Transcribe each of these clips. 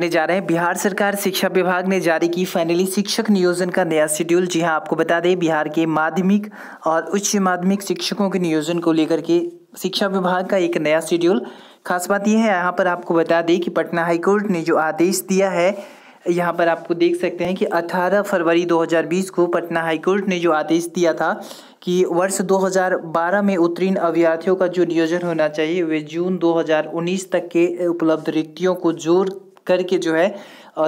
ने जा रहे हैं बिहार सरकार शिक्षा विभाग ने जारी की फाइनली शिक्षक नियोजन का नया शेड्यूल जी हां आपको बता दें बिहार के माध्यमिक और उच्च माध्यमिक शिक्षकों के नियोजन को लेकर के शिक्षा विभाग का एक नया शेड्यूल खास बात यह है यहाँ पर आपको बता दें कि पटना हाईकोर्ट ने जो आदेश दिया है यहाँ पर आपको देख सकते हैं कि 18 फरवरी 2020 को पटना हाईकोर्ट ने जो आदेश दिया था कि वर्ष 2012 में उत्तीर्ण अभ्यर्थियों का जो नियोजन होना चाहिए वे जून 2019 तक के उपलब्ध रिक्तियों को जोर करके जो है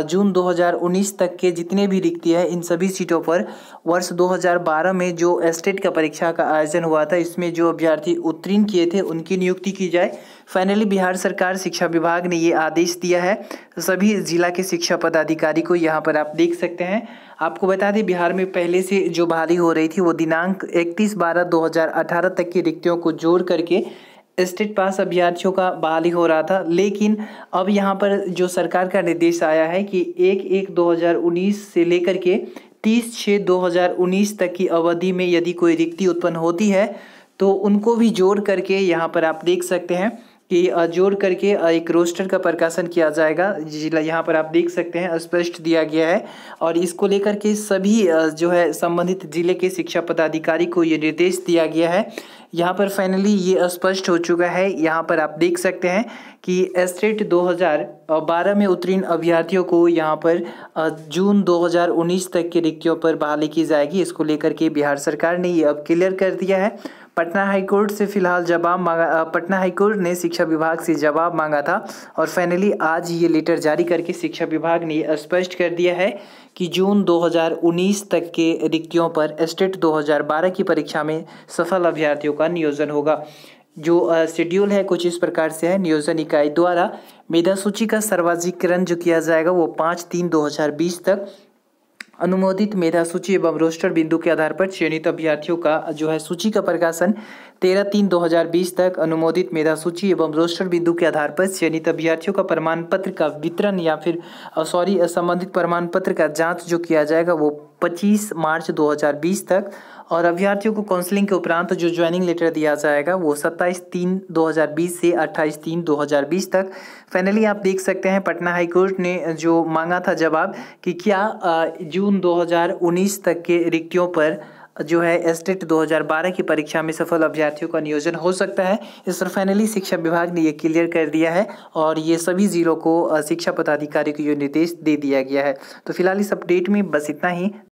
जून 2019 तक के जितने भी रिक्ति है इन सभी सीटों पर वर्ष 2012 में जो एस्टेट का परीक्षा का आयोजन हुआ था इसमें जो अभ्यर्थी उत्तीर्ण किए थे उनकी नियुक्ति की जाए फाइनली बिहार सरकार शिक्षा विभाग ने ये आदेश दिया है सभी जिला के शिक्षा पदाधिकारी को यहाँ पर आप देख सकते हैं आपको बता दें बिहार में पहले से जो बहाली हो रही थी वो दिनांक इकतीस बारह दो तक की रिक्तियों को जोड़ करके स्टेट पास अभ्यर्थियों का बहाली हो रहा था लेकिन अब यहाँ पर जो सरकार का निर्देश आया है कि एक एक 2019 से लेकर के तीस छः 2019 तक की अवधि में यदि कोई रिक्ति उत्पन्न होती है तो उनको भी जोड़ करके यहाँ पर आप देख सकते हैं कि जोड़ करके एक रोस्टर का प्रकाशन किया जाएगा जिला यहाँ पर आप देख सकते हैं स्पष्ट दिया गया है और इसको लेकर के सभी जो है संबंधित जिले के शिक्षा पदाधिकारी को ये निर्देश दिया गया है यहाँ पर फाइनली ये स्पष्ट हो चुका है यहाँ पर आप देख सकते हैं कि एस्टेट 2012 में उत्तीर्ण अभ्यर्थियों को यहाँ पर जून 2019 तक के रिक्तियों पर बहाली की जाएगी इसको लेकर के बिहार सरकार ने ये अब क्लियर कर दिया है पटना हाईकोर्ट से फिलहाल जवाब मांगा पटना हाईकोर्ट ने शिक्षा विभाग से जवाब मांगा था और फाइनली आज ये लेटर जारी करके शिक्षा विभाग ने स्पष्ट कर दिया है कि जून 2019 तक के रिक्तियों पर स्टेट 2012 की परीक्षा में सफल अभ्यर्थियों का नियोजन होगा जो शेड्यूल है कुछ इस प्रकार से है नियोजन इकाई द्वारा मेधा सूची का सर्वाधिकरण जो किया जाएगा वो पाँच तीन दो तक अनुमोदित मेधा सूची एवं रोस्टर बिंदु के आधार पर चयनित अभ्यर्थियों का जो है सूची का प्रकाशन तेरह तीन 2020 तक अनुमोदित मेधा सूची एवं रोस्टर बिंदु के आधार पर चयनित अभ्यर्थियों का प्रमाण पत्र का वितरण या फिर सॉरी संबंधित प्रमाण पत्र का जांच जो किया जाएगा वो 25 मार्च 2020 तक और अभ्यर्थियों को काउंसलिंग के उपरांत जो ज्वाइनिंग लेटर दिया जाएगा वो 27 तीन 2020 से 28 तीन 2020 तक फाइनली आप देख सकते हैं पटना हाईकोर्ट ने जो मांगा था जवाब कि क्या जून 2019 तक के रिक्तियों पर जो है एस्टेट 2012 की परीक्षा में सफल अभ्यर्थियों का नियोजन हो सकता है इस पर फाइनली शिक्षा विभाग ने ये क्लियर कर दिया है और ये सभी ज़िलों को शिक्षा पदाधिकारी को ये निर्देश दे दिया गया है तो फिलहाल इस अपडेट में बस इतना ही